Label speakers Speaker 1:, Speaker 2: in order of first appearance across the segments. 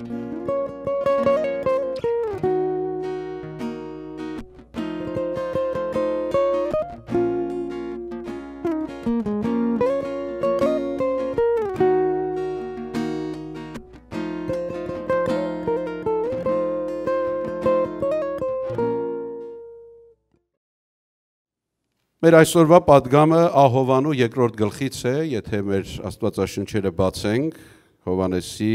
Speaker 1: Մեր այսօրվա падգամը Ահովանու երկրորդ գլխից է, եթե մեր Աստվածաշունչերը բացենք, Հովանեսի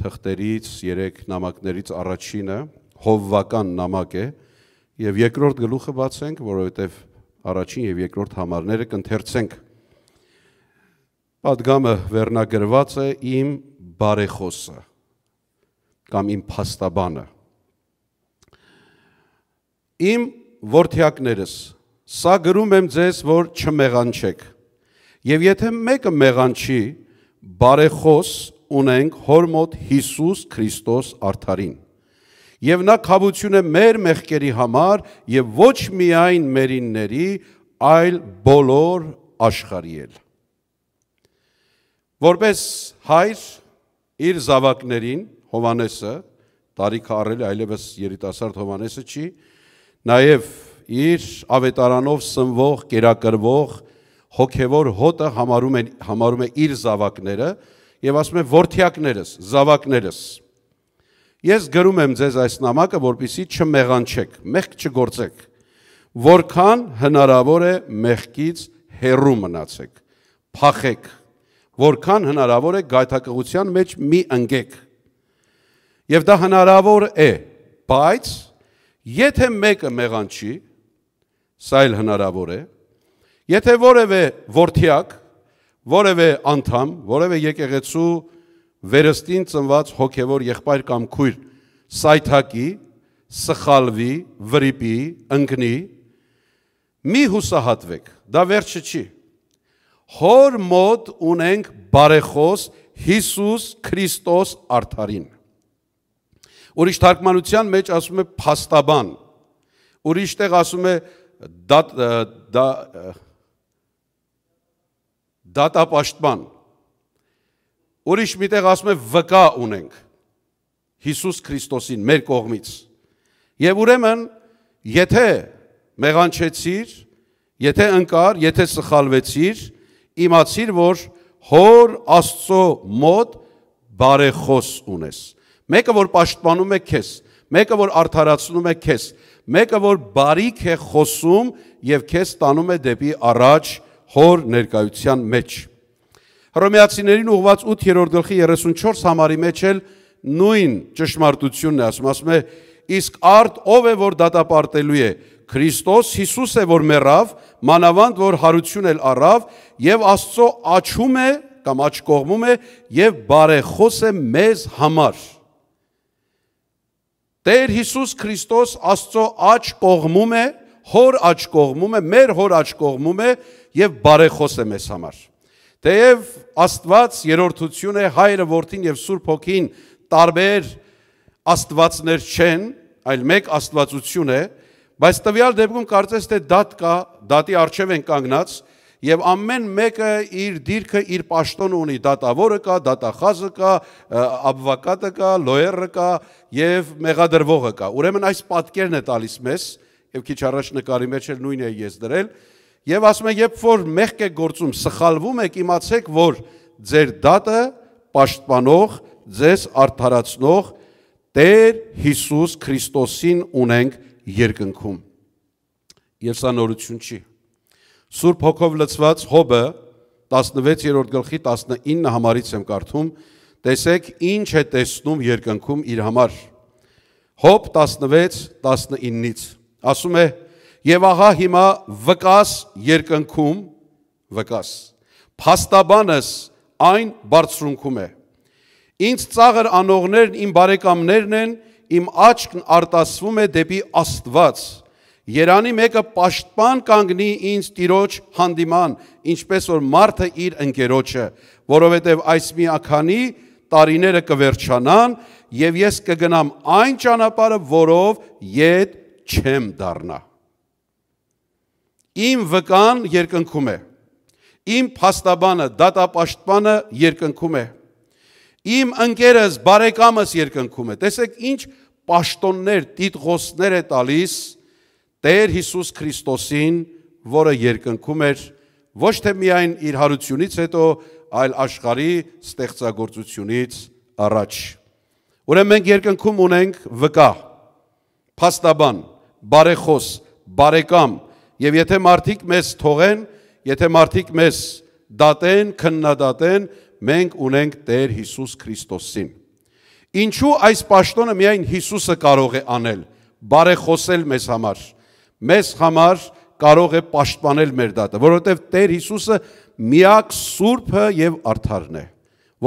Speaker 1: թղթերից, երեք նամակներից առաջինը հովվական նամակ է, եւ երկրորդ գլուխը բացենք, որովհետեւ առաջին եւ երկրորդ համարները կընթերցենք։ Պատգամը վերնագրված է իմ բարեխոսը կամ իմ փաստաբանը։ Իմ որդյակներս, սա գրում եմ ձեզ, որ չմեղանչեք։ Եվ եթե մեկը մեղանչի, բարեխոս ունենք հոր մոտ Հիսուս Քրիստոս արդարին։ Եվ նա խաբություն է մեր մեղքերի համար եւ ոչ միայն մերինների, այլ բոլոր աշխարհի էլ։ Որպես հայր իր զավակներին Հովանեսը տարիքը առել այլևս երիտասարդ Հովանեսը չի, նաեւ իր ավետարանով սնվող, կերակրվող հոգևոր հոտը համարում են համարում է իր զավակները, եւ ասում է ворթյակներս, զավակներս։ Ես գրում եմ ձեզ այս նամակը, որpիսի չմեղանչեք, մեղք չգործեք։ Որքան հնարավոր է մեղքից հեռու մնացեք, փախեք։ Որքան հնարավոր է գայթակղության մեջ մի ընկեք։ Եվ դա հնարավոր է, բայց եթե մեկը մեղանչի, սա էլ հնարավոր է, եթե որևէ ворթյակ որևէ անդամ, որևէ եկեղեցու վերստին ծնված հոգևոր եղբայր կամ քույր սայթակի, սխալվի, վրիպի, ընկնի, մի հուսահատվեք, դա վերջը չի։ Հոր մոտ ունենք բարեխոս Հիսուս Քրիստոս արդարին։ Ուրիշ թարգմանության մեջ ասում է փաստաբան։ Ուրիշ տեղ ասում է դա դա, դա դատապաշտման։ Ուրիշ միտեղ ասում է վկա ունենք Հիսուս Քրիստոսին մեր կողմից։ Եվ ուրեմն, եթե մեղանչեցիր, եթե ընկար, եթե սխալվեցիր, իմացիր, որ հոր Աստծո մոտ բարեխոս ունես։ Մեկը որ պաշտպանում է քեզ, մեկը որ արդարացնում է քեզ, մեկը որ բարիք է խոսում եւ քեզ տանում է դեպի առաջ հոր ներկայության մեջ։ Հռոմեացիներին ուղված 8-րդ գլխի 34 համարի մեջ էլ նույն ճշմարտությունն է ասում, ասում է իսկ արդ ով է որ դատապարտելու է Քրիստոս Հիսուս է որ մեռավ, մանավանդ որ հարություն էլ առավ եւ Աստծո աչում է կամ աչ կողմում է եւ բարեխոս է մեզ համար։ Տեր Հիսուս Քրիստոս Աստծո աչ կողմում է, հոր աչ կողմում է, մեր հոր աչ կողմում է, մեր հոր աչ կողմում է եւ բարեխոս է մեզ համար։ Թեև Աստված երրորդություն է Հայրը, Որդին եւ Սուրբ Հոգին տարբեր աստվածներ չեն, այլ մեկ աստվածություն է, բայց տվյալ դեպքում կարծես թե դատ կա, դատի արժև են կանգնած եւ ամեն մեկը իր դիրքը իր աշտոնը ունի, դատավորը կա, դատախազը կա, աբվակատը կա, լոյերը կա եւ մեղադրվողը կա։ Ուրեմն այս պատկերն է տալիս մեզ, եւ քիչ առաջ նկարի մեջ էլ նույնը ես դրել, Եվ ասում է, երբ որ մեղք եք գործում, սխալվում եք, իմացեք, որ ձեր դատը պաշտպանող, ձեզ արդարացնող Տեր Հիսուս Քրիստոսին ունենք երկնքում։ Եվ սա նորություն չի։ Սուրբ հոգով լցված Հոբը 16-րդ գլխի 19 համարից եմ կարդում, տեսեք ինչ է տեսնում երկնքում իր համար։ Հոբ 16-19-ից ասում է եւ ահա հիմա վկաս երկնքում վկաս։ Փաստաբանս այն բարձրունքում է։ Ինձ ծաղր անողներն իմ բարեկամներն են, իմ աչքն արտասվում է դեպի Աստված։ Երանի մեկը պաշտպան կանգնի ինձ տիրոջ հանդիման, ինչպես որ մարդը իր ընկերոջը, որովհետև այս մի ականի տարիները կվերջանան եւ ես կգնամ այն ճանապարհը, որով ետ չեմ դառնա։ Իմ վկան երկնքում է։ Իմ փաստաբանը, դատապաշտպանը երկնքում է։ Իմ ընկերս, բարեկամս երկնքում է։ Տեսեք ինչ պաշտոններ, տիտղոսներ է տալիս Տեր Հիսուս Քրիստոսին, որը երկնքում էր ոչ թե միայն իր հարությունից հետո, այլ աշխարհի ստեղծագործությունից առաջ։ Ուրեմն մենք երկնքում ունենք վկա, փաստաբան, բարեխոս, բարեկամ, բարեկամ Եվ եթե մարդիկ մեզ թողեն, եթե մարդիկ մեզ դատեն, քննադատեն, մենք ունենք Տեր Հիսուս Քրիստոսին։ Ինչու այս պաշտոնը միայն Հիսուսը կարող է անել, բարեխոսել մեզ համար։ Մեզ համար կարող է պաշտպանել մեր դատը, որովհետև Տեր Հիսուսը միակ սուրբը եւ արդարն է,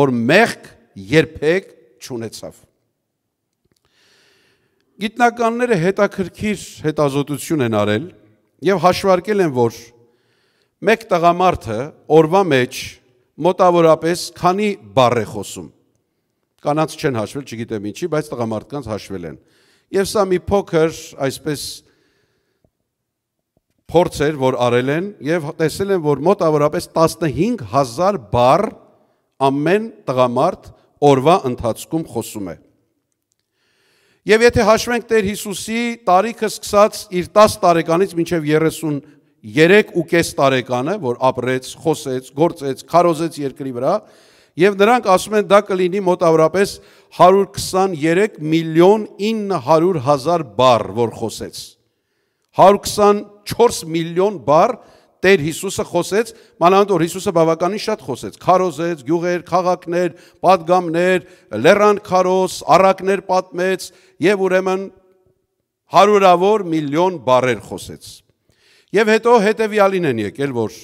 Speaker 1: որ մեղք երբեք չունեցավ։ Գիտնականները հետաքրքիր հետազոտություն են արել, եւ հաշվարկել են, որ մեկ տղամարդը օրվա մեջ մոտավորապես քանի բառ է խոսում։ Կանանց չեն հաշվել, չգիտեմ ինչի, բայց տղամարդկանց հաշվել են։ Եվ սա մի փոքր, այսպես փորձ էր, որ արել են եւ տեսել են, որ մոտավորապես 15000 բառ ամեն տղամարդ օրվա ընթացքում խոսում է։ Եվ եթե հաշվենք Տեր Հիսուսի տարիքը սկսած իր 10 տարեկանից մինչև 33 ու կես տարեկանը, որ ապրեց, խոսեց, գործեց, քարոզեց երկրի վրա, եւ նրանք ասում են դա կլինի մոտավորապես 123 միլիոն 900 հազար բառ, որ խոսեց։ 124 միլիոն բառ, Տեր Հիսուսը խոսեց, մանավանդ որ Հիսուսը բավականին շատ խոսեց, քարոզեց, գյուղեր, քաղաքներ, падգամներ, լեռան քարոզ, առակներ պատմեց եւ ուրեմն հարյուրավոր միլիոն բարեր խոսեց։ Եվ հետո հետեւյալին են եկել, որ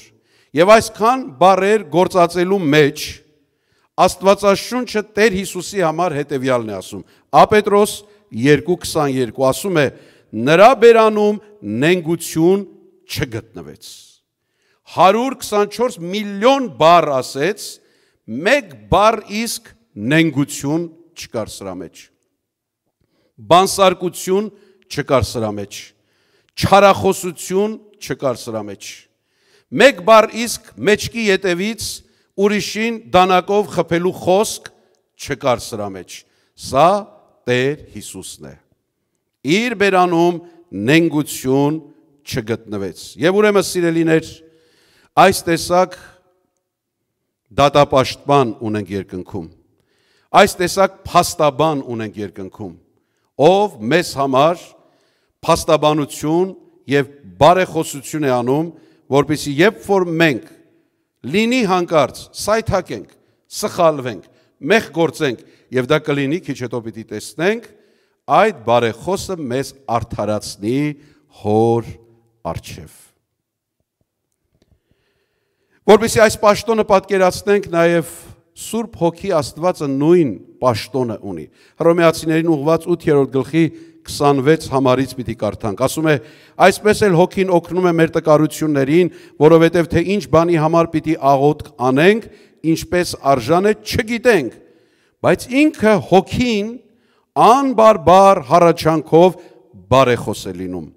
Speaker 1: եւ այսքան բարեր գործածելու մեջ Աստվածաշունչը Տեր Հիսուսի համար հետեւյալն է ասում։ Ա Պետրոս 2:22 ասում է. նրա բերանում նենգություն չգտնվեց։ 124 միլիոն բար ասեց, մեկ բար իսկ նենգություն չկար սրա մեջ։ Բանսարկություն չկար սրա մեջ։ Չարախոսություն չկար սրա մեջ։ Մեկ բար իսկ մեջքի ետևից ուրիշին դանակով խփելու խոսք չկար սրա մեջ։ Սա Տեր Հիսուսն է։ Իր բերանում նենգություն չգտնվեց։ Եվ ուրեմն սիրելիներ, այս տեսակ դատապաշտպան ունենք երկնքում։ Այս տեսակ փաստաբան ունենք երկնքում, ով մեզ համար փաստաբանություն եւ բարեխոսություն է անում, որբիսի երբ որ մենք լինի հանկարծ սայթակենք, սխալվենք, մեղ գործենք եւ դա կլինի քիչ հետո պիտի տեսնենք, այդ բարեխոսը մեզ արդարացնի հոր արչև։ Որպեսի այս պաշտոնը պատկերացնենք նաև Սուրբ Հոգի Աստվածը նույն պաշտոնը ունի։ Հռոմեացիներին ուղված 8-րդ գլխի 26 համարից պիտի կարդանք։ Ասում է. այսպես էլ Հոգին օգնում է մեր տկարություններին, որովհետև թե ինչ բանի համար պիտի աղոթք անենք, ինչպես արժան է, չգիտենք, բայց ինքը Հոգին անբարբար հառաչանքով բարեխոս է լինում։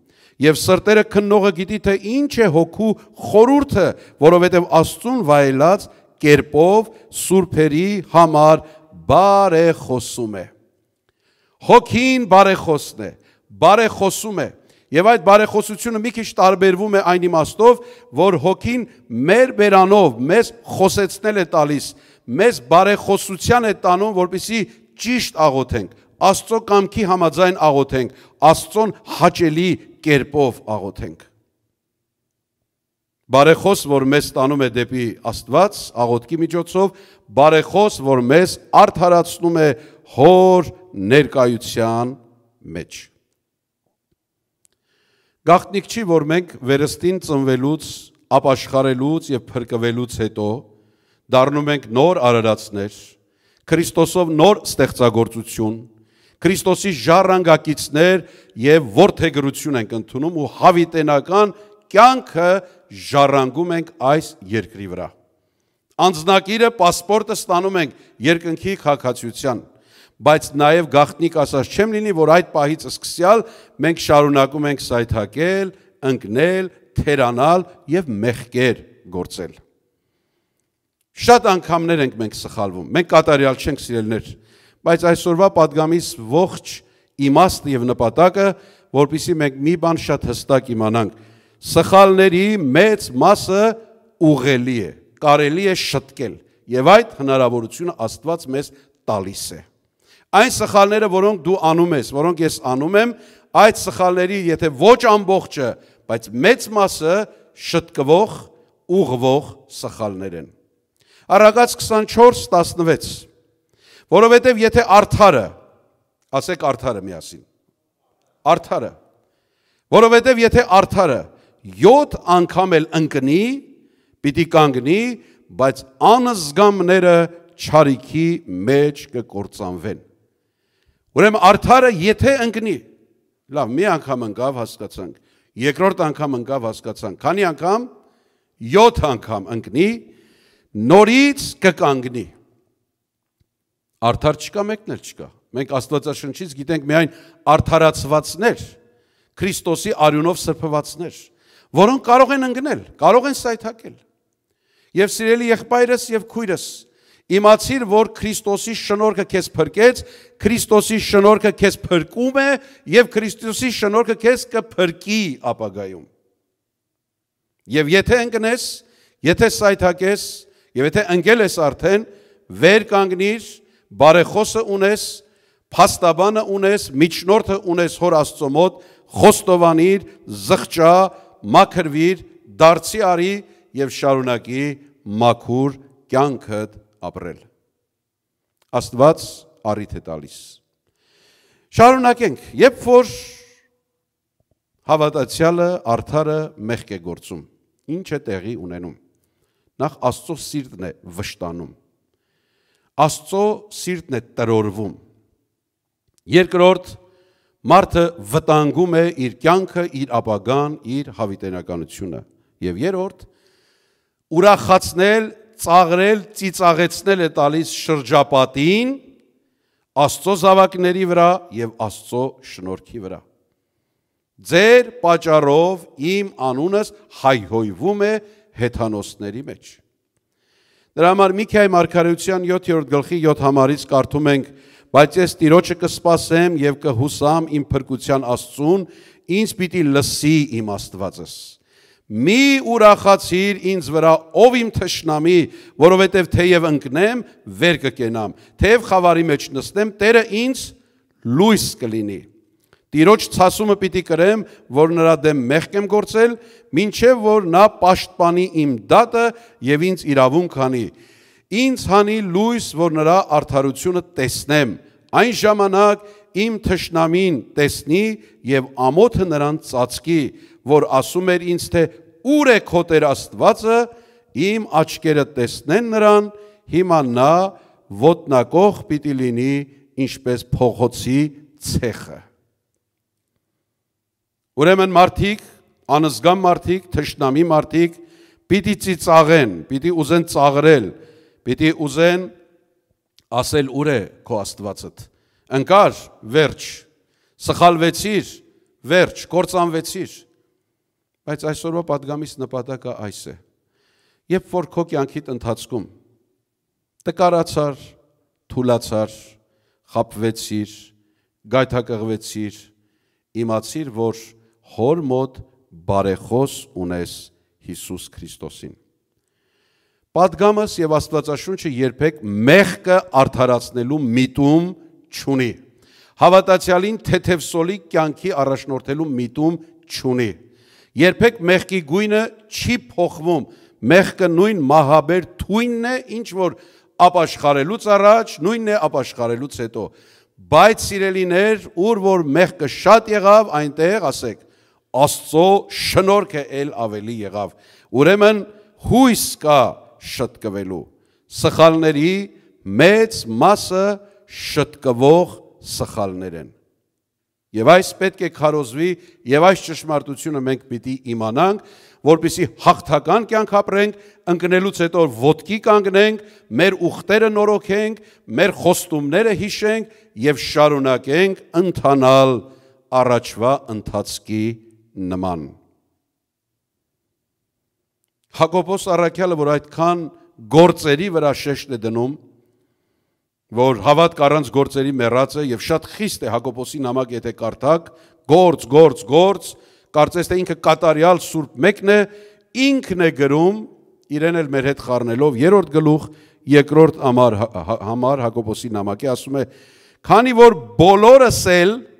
Speaker 1: Եվ սրտերը քննողը գիտի, թե ինչ է հոգու խորուրդը, որովհետև Աստծուն վայելած կերպով սուրբերի համար բարեխոսում է։ Հոգին բարեխոսն է, բարեխոսում է։ Եվ այդ բարեխոսությունը մի քիչ տարբերվում է այն իմաստով, որ հոգին մեր բերանով մեզ խոսեցնել է տալիս, մեզ բարեխոսության է տանում, որպիսի ճիշտ աղոթենք, Աստծո կամքի համաձայն աղոթենք, Աստծոն հաճելի կերպով աղոթենք։ Բարեխոս, որ մեզ տանում է դեպի Աստված աղոթքի միջոցով, բարեխոս, որ մեզ արդարացնում է հոր ներկայության մեջ։ Գաղտնիք չի, որ մենք վերստին ծնվելուց, ապաշխարելուց եւ փրկվելուց հետո դառնում ենք նոր արարածներ, Քրիստոսով նոր ստեղծագործություն, Քրիստոսի ժառանգակիցներ եւ ворթեգրություն ենք ընդունում ու հավիտենական կյանքը ժառանգում ենք այս երկրի վրա։ Անձնակիրը паспоրտը ստանում ենք երկնքի քաղաքացիության, բայց նաև գախտնիկ ասած չեմ լինի, որ այդ պահից սկսյալ մենք շարունակում ենք սայթակել, ընկնել, թերանալ եւ մեղքեր գործել։ Շատ անգամներ ենք մենք սխալվում։ Մենք կատարյալ չենք սիրելներ բայց այսօրվա падգամից ողջ իմաստը եւ նպատակը, որpիսի մենք մի բան շատ հստակ իմանանք, սխալների մեծ մասը ուղելի է, կարելի է շտկել եւ այդ հնարավորությունը Աստված մեզ տալիս է։ Այն սխալները, որոնք դու անում ես, որոնք ես անում եմ, այդ սխալների, եթե ոչ ամբողջը, բայց մեծ մասը շտկվող, ուղվող սխալներ են։ Արագած 24:16 Որովհետև եթե արդարը, ասեք արդարը միասին, արդարը, որովհետև եթե արդարը յոտ անգամ էլ ընկնի, պիտի կանգնի, բայց անզգամները չարիքի մեջ կկործանվեն։ Ուրեմ արդարը եթե ընկնի, լավ, մի անգամ ընկավ հասկացանք, երկրորդ անգամ ընկավ հասկացանք, քանի անգամ, յոթ անգամ ընկնի, նորից կկանգնի։ Արդար չկա, մեկն էլ չկա։ Մենք Աստվածաշնչից գիտենք միայն արդարացվածներ, Քրիստոսի արյունով սրբվածներ, որոնք կարող են ընկնել, կարող են սայթակել։ Եվ սիրելի եղբայրս եւ քույրս, Իմացիր, որ Քրիստոսի շնորհքը քեզ փրկեց, Քրիստոսի շնորհքը քեզ փրկում է եւ Քրիստոսի շնորհքը քեզ կփրկի ապագայում։ Եվ եթե ընկնես, եթե սայթակես, եւ եթե ընկել ես արդեն, վեր կանգնիր բարեխոսը ունես, փաստաբանը ունես, միջնորդը ունես հոր Աստծո մոտ, խոստովանիր, զղճա, մաքրվիր, դարձի արի եւ շարունակի մաքուր կյանքդ ապրել։ Աստված առիթ է տալիս։ Շարունակենք, երբ որ հավատացյալը արդարը մեղք է գործում, ինչ է տեղի ունենում։ Նախ Աստծո սիրտն է վշտանում Աստծո սիրտն է տրորվում։ Երկրորդ մարդը վտանգում է իր կյանքը, իր ապագան, իր հավիտենականությունը։ Եվ երրորդ ուրախացնել, ծաղրել, ծիծաղեցնել է տալիս շրջապատին Աստծո զավակների վրա եւ Աստծո շնորհքի վրա։ Ձեր պատճառով իմ անունս հայհոյվում է հեթանոսների մեջ։ Դրա համար Միքիայի մարգարեության 7-րդ գլխի 7 համարից կարդում ենք. «Բայց ես Տիրոջը կսպասեմ եւ կհուսամ իմ փրկության Աստծուն, ինձ պիտի լսի իմ Աստվածս»։ Մի ուրախացիր ինձ վրա, ով իմ թշնամի, որովհետև թեև ընկնեմ, վեր կկենամ, թեև խավարի մեջ նստեմ, Տերը ինձ լույս կլինի։ Տիրոջ ցասումը պիտի կրեմ, որ նրա դեմ մեղք եմ գործել, ինչև որ նա պաշտպանի իմ դատը եւ ինձ իրավունք հանի։ Ինձ հանի լույս, որ նրա արդարությունը տեսնեմ։ Այն ժամանակ իմ թշնամին տեսնի եւ ամոթը նրան ծածկի, որ ասում էր ինձ թե ուր է քո Տեր Աստվածը, իմ աչքերը տեսնեն նրան, հիմա նա ոտնակող պիտի լինի ինչպես փողոցի ցեխը։ Ուրեմն մարդիկ, անզգամ մարդիկ, թշնամի մարդիկ պիտի ծիծաղեն, պիտի ուզեն ծաղրել, պիտի ուզեն ասել ուր է քո Աստվածդ։ Ընկար, վերջ, սխալվեցիր, վերջ, կործանվեցիր։ Բայց այսօրվա падգամից նպատակը այս է։ Երբ որ քո կյանքիդ ընթացքում տկարացար, թուլացար, խապվեցիր, գայթակղվեցիր, իմացիր, որ հոր մոտ բարեխոս ունես Հիսուս Քրիստոսին։ Պատգամս եւ Աստվածաշունչը երբեք մեղքը արդարացնելու միտում չունի։ Հավատացյալին թեթև սոլի կյանքի առաջնորդելու միտում չունի։ Երբեք մեղքի գույնը չի փոխվում։ Մեղքը նույն մահաբեր թույնն է, ինչ որ ապաշխարելուց առաջ, նույնն է ապաշխարելուց հետո։ Բայց սիրելիներ, ուր որ մեղքը շատ եղավ, այնտեղ ասեք, Աստծո շնորհքը ել ավելի եղավ։ Ուրեմն հույս կա շտկվելու։ Սխալների մեծ մասը շտկվող սխալներ են։ Եվ այս պետք է քարոզվի, եւ այս ճշմարտությունը մենք պիտի իմանանք, որպիսի հաղթական կյանք ապրենք, ընկնելուց հետո ոտքի կանգնենք, մեր ուխտերը նորոգենք, մեր խոստումները հիշենք եւ շարունակենք ընթանալ առաջվա ընթացքի նման։ Հակոբոս Արաքյալը, որ այդքան գործերի վրա շեշտ է դնում, որ հավատք առանց գործերի մեռած է եւ շատ խիստ է Հակոբոսի նամակ եթե կարդակ, գործ, գործ, գործ, կարծես թե ինքը կատարյալ Սուրբ մեկն է, ինքն է գրում իրեն էլ մեր հետ խառնելով երրորդ գլուխ, երկրորդ համար համար Հակոբոսի նամակի ասում է, քանի որ բոլորս էլ հա,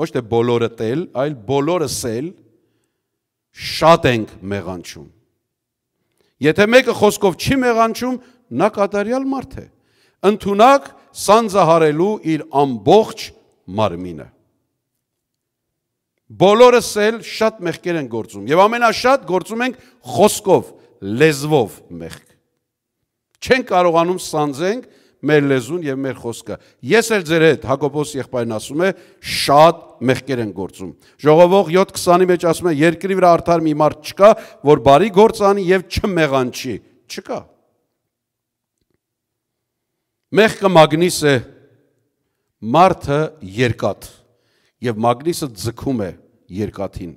Speaker 1: ոչ թե բոլորը տել, այլ բոլորս էլ շատ ենք մեղանչում։ Եթե մեկը խոսքով չի մեղանչում, նա կատարյալ մարդ է։ Ընթունակ սանձահարելու իր ամբողջ մարմինը։ Բոլորս էլ շատ մեղքեր են գործում եւ ամենաշատ գործում ենք խոսքով, լեզվով մեղք։ Չեն կարողանում սանձենք մեր լեզուն եւ մեր խոսքը։ Ես էլ ձեր հետ Հակոբոս եղբայրն ասում է, շատ մեղքեր են գործում։ Ժողովող 7:20-ի մեջ ասում է, երկրի վրա արդար մի մարդ չկա, որ բարի գործ անի եւ չմեղանչի։ Չկա։ Մեղքը մագնիս է, մարդը երկաթ եւ մագնիսը ձգում է երկաթին։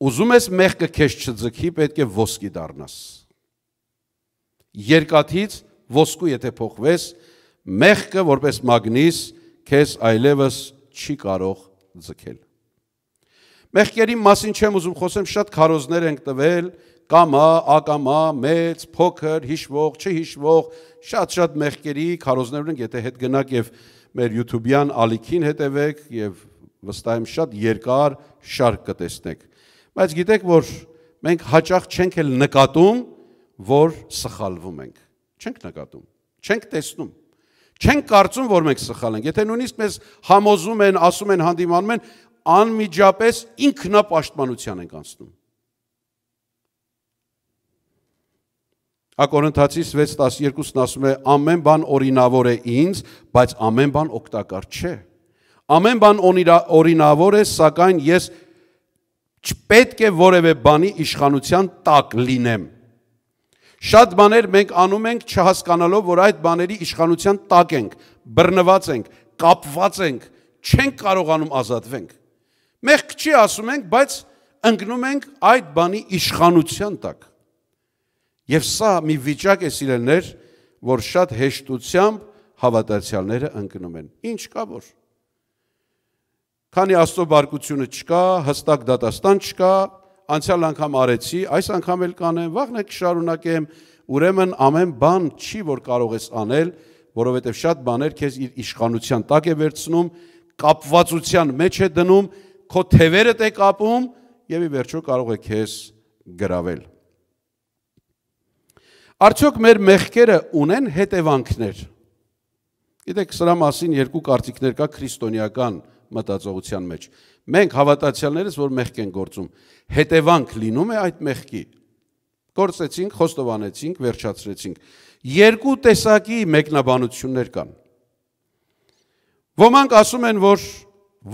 Speaker 1: Ուզում ես մեղքը քեզ չձգի, պետք է ոսկի դառնաս։ Երկաթից ոսկու եթե փոխվես, մեղքը որպես մագնիս քեզ այլևս չի կարող ձգել։ Մեղքերի մասին չեմ ուզում խոսեմ, շատ քարոզներ ենք տվել, կամա, ակամա, մեծ, փոքր, հիշվող, չհիշվող, շատ-շատ մեղքերի քարոզներ ունենք, եթե հետ գնաք եւ մեր YouTube-յան ալիքին հետևեք եւ վստահ եմ շատ երկար շարք կտեսնեք։ Բայց գիտեք, որ մենք հաճախ չենք էլ նկատում, որ սխալվում ենք չենք նկատում, չենք տեսնում։ Չենք կարծում, որ մենք սխալ ենք։ Եթե նույնիսկ մեզ համոզում են, ասում են, հանդիմանում են, անմիջապես ինքնապաշտպանության ենք անցնում։ Ակորնթացի 6:12-ն ասում է ամեն բան օրինավոր է ինձ, բայց ամեն բան օգտակար չէ։ Ամեն բան օրինավոր է, սակայն ես չպետք է որևէ բանի իշխանության տակ լինեմ։ Շատ բաներ մենք անում ենք չհասկանալով, որ այդ բաների իշխանության տակ ենք, բռնված ենք, կապված ենք, չենք կարողանում ազատվենք։ Մեղք չի ասում ենք, բայց ընկնում ենք այդ բանի իշխանության տակ։ Եվ սա մի վիճակ է սիրելներ, որ շատ հեշտությամբ հավատացյալները ընկնում են։ Ինչ կա որ։ Քանի աստծո բարկությունը չկա, հստակ դատաստան չկա, անցյալ անգամ արեցի, այս անգամ էլ կանեմ, վաղն է կշարունակեմ, ուրեմն ամեն բան չի, որ կարող ես անել, որովհետև շատ բաներ քեզ իր իշխանության տակ է վերցնում, կապվածության մեջ է դնում, քո թևերդ է կապում եւ ի վերջո կարող է քեզ գրավել։ Արդյոք մեր մեղքերը ունեն հետևանքներ։ Գիտեք, սրա մասին երկու կարծիքներ կա քրիստոնեական մտածողության մեջ մենք հավատացյալներս, որ մեղք են գործում, հետևանք լինում է այդ մեղքի։ Գործեցինք, խոստովանեցինք, վերջացրեցինք։ Երկու տեսակի մեկնաբանություններ կան։ Ոմանք ասում են, որ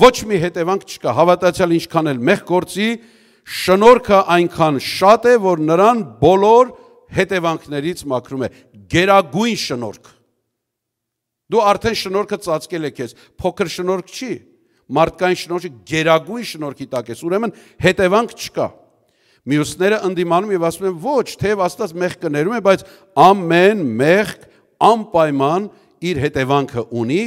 Speaker 1: ոչ մի հետևանք չկա, հավատացյալ ինչքան էլ մեղ գործի, շնորհքը այնքան շատ է, որ նրան բոլոր հետևանքներից մաքրում է։ Գերագույն շնորհք։ Դու արդեն շնորհքը ծածկել է քեզ, փոքր շնորհք չի մարդկային շնորհի գերագույն շնորհքի տակ ես, ուրեմն հետևանք չկա։ Մյուսները ընդդիմանում եւ ասում են ոչ, թեև Աստված մեղք կներում է, բայց ամեն մեղք անպայման իր հետևանքը ունի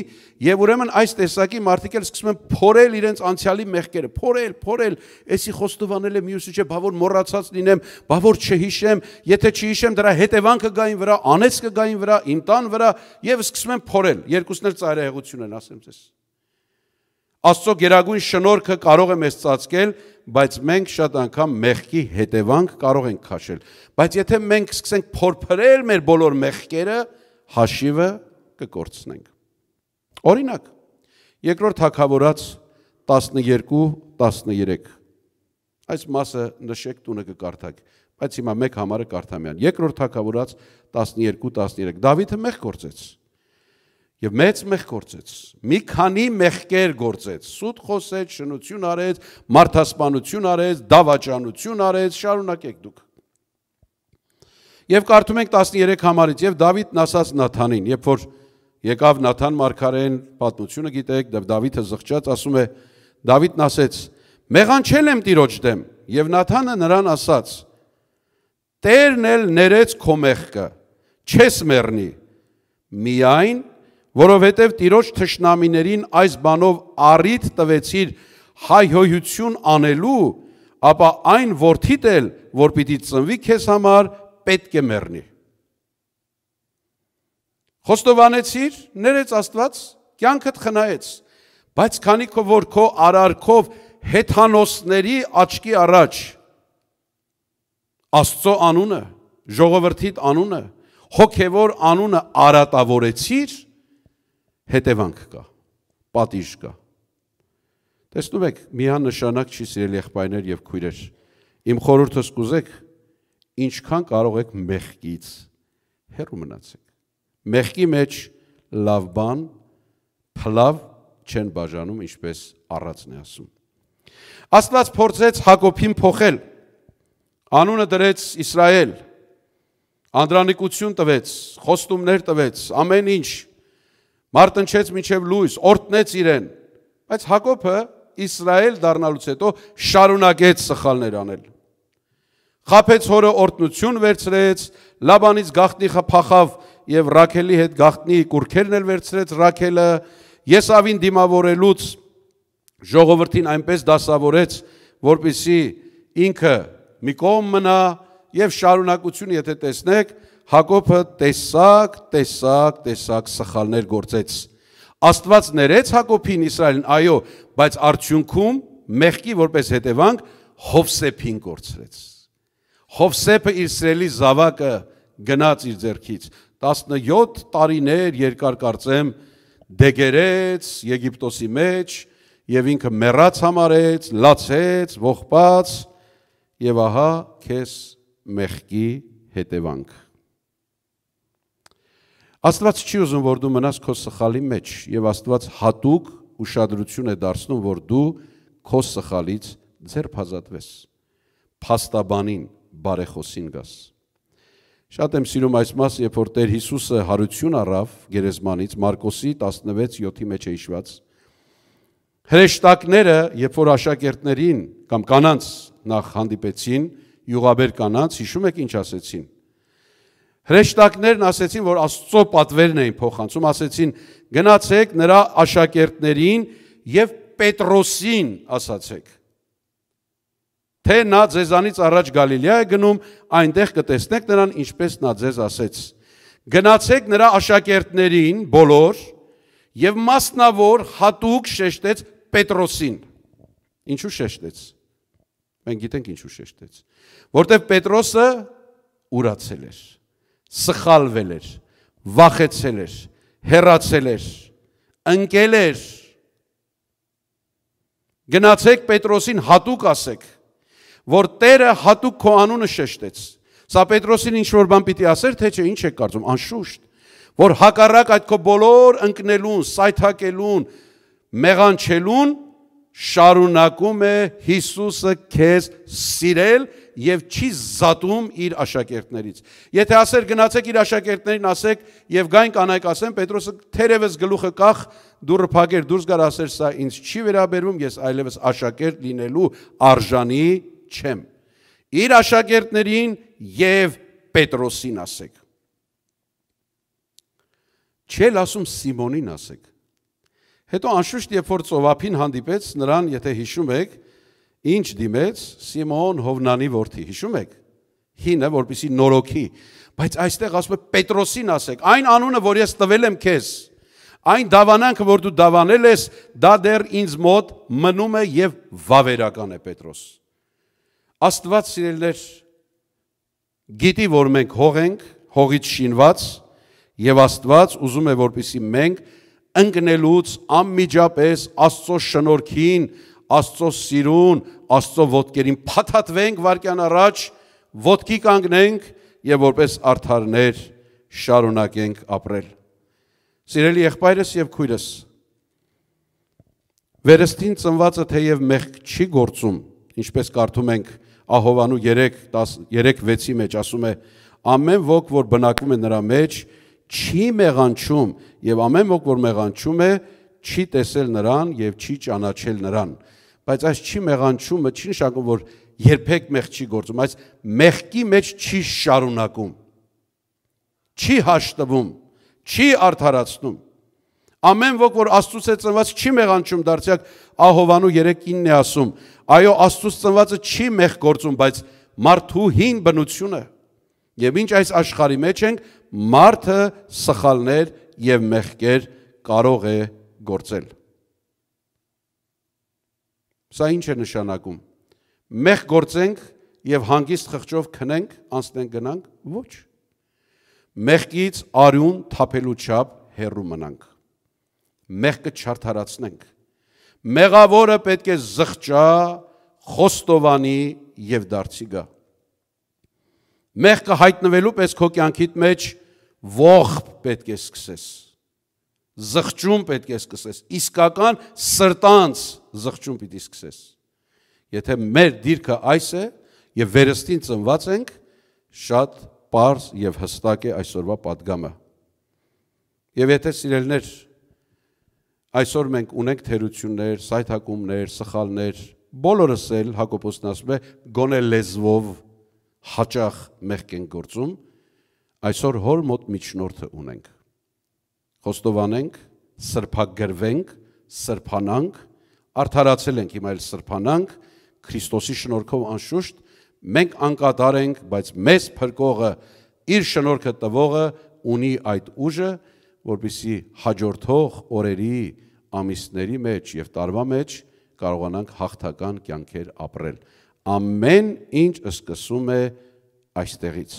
Speaker 1: եւ ուրեմն այս տեսակի մարդիկ էլ սկսում են փորել իրենց անցյալի մեղքերը, փորել, փորել, էսի խոստովանել եմ յուսի չէ, բա որ մոռացած լինեմ, բա որ չհիշեմ, եթե չհիշեմ դրա հետևանքը գային վրա, անես կգային վրա, իմ տան վրա եւ սկսում են փորել։ Երկուսն էլ ծայրահեղություն են, ասեմ ցես։ Աստծո գերագույն շնորհքը կարող է մեզ ծածկել, բայց մենք շատ անգամ մեղքի հետևանք կարող ենք քաշել։ Բայց եթե մենք սկսենք փորփրել մեր բոլոր մեղքերը, հաշիվը կկորցնենք։ Օրինակ, երկրորդ հակավորած 12-13 Այս մասը նշեք տունը կկարդակ, բայց հիմա մեկ համարը Կարթամյան։ Երկրորդ հակավորած 12-13 Դավիթը մեղ գործեց Եվ մեծ մեղ գործեց, մի քանի մեղկեր գործեց, սուտ խոսեց, շնություն արեց, մարդասպանություն արեց, դավաճանություն արեց, շարունակեք դուք։ Եվ կարդում ենք 13 համարից, եվ դավիտն ասաց նաթանին, երբ որ եկավ նաթան մարկարեն պատմությունը գիտեք, դավիտը զղջած ասում է, դավիտն ասեց, մեղանչել եմ տիրոջ դեմ, և նաթանը նրան ասաց, տերն էլ ներեց քո մեղկը, չես մեռնի, միայն որովհետև Տիրոջ թշնամիներին այս բանով առիթ տվեցիր հայհոյություն անելու, ապա այն որդիդ էլ, որ պիտի ծնվի քեզ համար, պետք է մեռնի։ Խոստովանեցիր, ներեց Աստված, կյանքդ խնայեց, բայց քանի քո որ քո արարքով հեթանոսների աչքի առաջ Աստծո անունը, ժողովրդիդ անունը, հոգևոր անունը արատավորեցիր, հետևանք կա, պատիժ կա։ Տեսնում եք, միանշանակ չի սիրելի եղբայրներ եւ քույրեր։ Իմ խորհուրդս կուզեք, ինչքան կարող եք մեղքից հեռու մնացեք։ Մեղքի մեջ լավ բան, փլավ չեն բաժանում, ինչպես առածն է ասում։ Աստված փորձեց Հակոբին փոխել։ Անունը դրեց Իսրայել։ Անդրանիկություն տվեց, խոստումներ տվեց, ամեն ինչ մարտնչեց միջև լույս, օրտնեց իրեն։ Բայց Հակոբը Իսրայել դառնալուց հետո շարունակեց սխալներ անել։ Խափեց հորը օրտնություն վերցրեց, Լաբանից գախտնի փախավ եւ Ռաքելի հետ գախտնի կուրքերն էլ վերցրեց Ռաքելը։ Եսավին դիմավորելուց ժողովրդին այնպես դասավորեց, որպիսի ինքը մի կողմ մնա եւ շարունակություն եթե տեսնեք, Հակոբը տեսակ, տեսակ, տեսակ սխալներ գործեց։ Աստված ներեց Հակոբին Իսրայելին, այո, բայց արդյունքում մեղքի որպես հետևանք Հովսեփին կորցրեց։ Հովսեփը իր սիրելի զավակը գնաց իր ձեռքից 17 տարիներ երկար կարծեմ դեգերեց Եգիպտոսի մեջ եւ ինքը մեռած համարեց, լացեց, ողբաց եւ ահա քես մեղքի հետևանք Աստված չի ուզում, որ դու մնաս քո սխալի մեջ եւ Աստված հատուկ ուշադրություն է դարձնում, որ դու քո սխալից ձերբ ազատվես։ Փաստաբանին, բարեխոսին գաս։ Շատ եմ սիրում այս մասը, երբ որ Տեր Հիսուսը հարություն առավ գերեզմանից Մարկոսի 16:7-ի մեջ է հիշված։ Հրեշտակները, երբ որ աշակերտներին կամ կանանց նախ հանդիպեցին, յուղաբեր կանանց, հիշում եք ինչ ասեցին։ Հրեշտակներն ասեցին, որ Աստծո պատվերն էին փոխանցում, ասեցին. գնացեք նրա աշակերտներին եւ Պետրոսին ասացեք թե նա ձեզանից առաջ Գալիլեա է գնում, այնտեղ կտեսնեք նրան, ինչպես նա ձեզ ասեց։ Գնացեք նրա աշակերտներին բոլոր եւ մասնավոր հատուկ շեշտեց Պետրոսին։ Ինչու շեշտեց։ Մենք գիտենք ինչու շեշտեց։ Որտեւ Պետրոսը ուրացել էր սխալվել էր, վախեցել էր, հերացել էր, ընկել էր։ Գնացեք Պետրոսին հատուկ ասեք, որ Տերը հատուկ քո անունը շեշտեց։ Սա Պետրոսին ինչ որ բան պիտի ասեր, թե չէ ինչ է կարծում, անշուշտ, որ հակառակ այդ քո բոլոր ընկնելուն, սայթակելուն, մեղանչելուն շարունակում է Հիսուսը քեզ սիրել եւ չի զատում իր աշակերտներից։ Եթե ասեր գնացեք իր աշակերտներին ասեք եւ գային կանայք ասեն Պետրոսը թերևս գլուխը կախ դուրը փակեր դուրս գար ասեր սա ինձ չի վերաբերում ես այլևս աշակերտ լինելու արժանի չեմ։ Իր աշակերտներին եւ Պետրոսին ասեք։ Չել ասում Սիմոնին ասեք։ Հետո անշուշտ երբ որ ծովափին հանդիպեց նրան, եթե հիշում եք, Ինչ դիմեց Սիմոն Հովնանի որդի, հիշում եք։ Հինը, որպիսի նորոգի, բայց այստեղ ասում է Պետրոսին ասեք, այն անունը, որ ես տվել եմ քեզ, այն դավանանքը, որ դու դավանել ես, դա դեռ ինձ մոտ մնում է եւ վավերական է Պետրոս։ Աստված սիրելներ գիտի, որ մենք հող ենք, հողից շինված, եւ Աստված ուզում է, որպիսի մենք ընկնելուց անմիջապես Աստծո շնորհքին Աստծո սիրուն, Աստծո ոդկերին փաթաթվենք վարքյան առաջ, ոդկի կանգնենք եւ որպես արթարներ շարունակենք ապրել։ Սիրելի եղբայրս եւ քույրս, վերստին ծնվածը թեև մեղք չի գործում, ինչպես կարդում ենք Ահովանու 3:3:6-ի մեջ ասում է. ամեն ոք, որ բնակվում է նրա մեջ, չի մեղանչում եւ ամեն ոք, որ մեղանչում է, չի տեսել նրան եւ չի ճանաչել նրան։ Բայց այս չի մեղանչումը չի նշանակում, որ երբեք մեղ չի գործում, այս մեղքի մեջ չի շարունակում, չի հաշտվում, չի արդարացնում։ Ամեն ոք, որ Աստծուց է ծնված, չի մեղանչում, դարձյակ Ահովանու 3:9-ն է ասում. Այո, Աստծուց ծնվածը չի մեղ գործում, բայց մարդու հին բնությունը։ Եվ ինչ այս աշխարի մեջ ենք, մարդը սխալներ եւ մեղքեր կարող է գործել։ Սա ինչ է նշանակում։ Մեղ գործենք եւ հանգիստ խղճով քնենք, անցնենք գնանք, ոչ։ Մեղքից արյուն թափելու չափ հեռու մնանք։ Մեղքը չարթարացնենք։ Մեղավորը պետք է զղճա, խոստովանի եւ դարձի գա։ Մեղքը հայտնվելու պես քո կյանքիդ մեջ ողբ պետք է սկսես զղջում պետք է սկսես, իսկական սրտանց զղջում պիտի սկսես։ Եթե մեր դիրքը այս է եւ վերստին ծնված ենք, շատ པարզ եւ հստակ է այսօրվա падգամը։ Եվ եթե սիրելներ այսօր մենք ունենք թերություններ, սայթակումներ, սխալներ, բոլորս էլ Հակոբոսն ասում է գոնե լեզվով հաճախ մեղք են գործում, այսօր հոր մոտ միջնորդը ունենք խոստովանենք, սրբագրվենք, սրբանանք, արդարացել ենք, հիմա էլ սրբանանք, Քրիստոսի շնորհքով անշուշտ մենք անկատար ենք, բայց մեզ փրկողը իր շնորհքը տվողը ունի այդ ուժը, որբիսի հաջորդող օրերի, ամիսների մեջ եւ տարվա մեջ կարողանանք հաղթական կյանքեր ապրել։ Ամեն ինչ սկսում է այստեղից։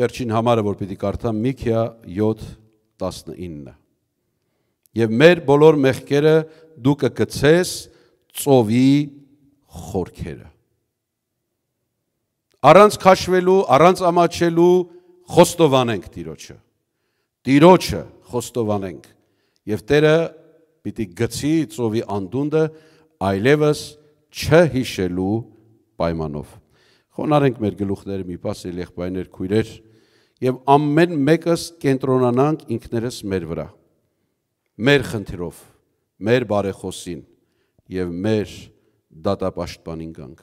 Speaker 1: վերջին համարը, որ պիտի կարդամ, Միքիա 7:19։ Եվ մեր բոլոր մեղքերը դու կկցես ծովի խորքերը։ Առանց քաշվելու, առանց ամաչելու խոստովանենք Տիրոջը։ Տիրոջը խոստովանենք։ Եվ Տերը պիտի գցի ծովի անդունդը այլևս չհիշելու պայմանով։ Խոնարենք մեր գլուխները մի պասել եղբայներ քույրեր, եւ ամեն մեկս կենտրոնանանք ինքներս մեր վրա։ Մեր խնդիրով, մեր բարեխոսին եւ մեր դատապաշտպանին գանք։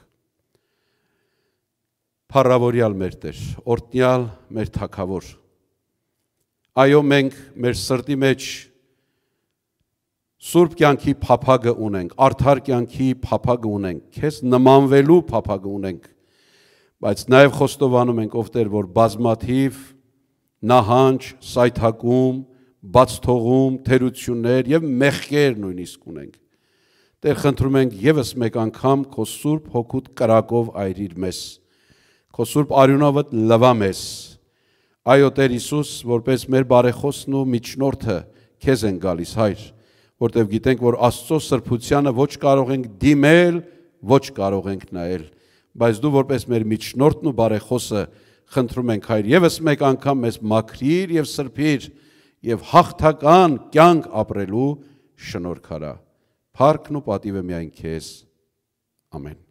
Speaker 1: Փառավորյալ մեր Տեր, օրտնյալ մեր Թագավոր։ Այո, մենք մեր սրտի մեջ Սուրբ կյանքի փափագը ունենք, արդար կյանքի փափագը ունենք, քեզ նմանվելու փափագը ունենք Բայց նաև խոստովանում ենք ով Տեր, որ բազմաթիվ նահանջ, սայթակում, բացթողում, թերություններ եւ մեղքեր նույնիսկ ունենք։ Տեր խնդրում ենք եւս մեկ անգամ քո Սուրբ Հոգուտ կրակով այրիր մեզ։ Քո Սուրբ արյունովդ լվա մեզ։ Այո Տեր Հիսուս, որպես մեր բարեխոսն ու միջնորդը քեզ են գալիս, Հայր, որտեվ գիտենք, որ Աստծո սրբությանը ոչ կարող ենք դիմել, ոչ կարող ենք նայել բայց դու որպես մեր միջնորդն ու բարեխոսը խնդրում ենք հայր եւս մեկ անգամ մեզ մաքրիր եւ սրբիր եւ հաղթական կյանք ապրելու շնորհ քարա փառքն ու պատիվը միայն քեզ ամեն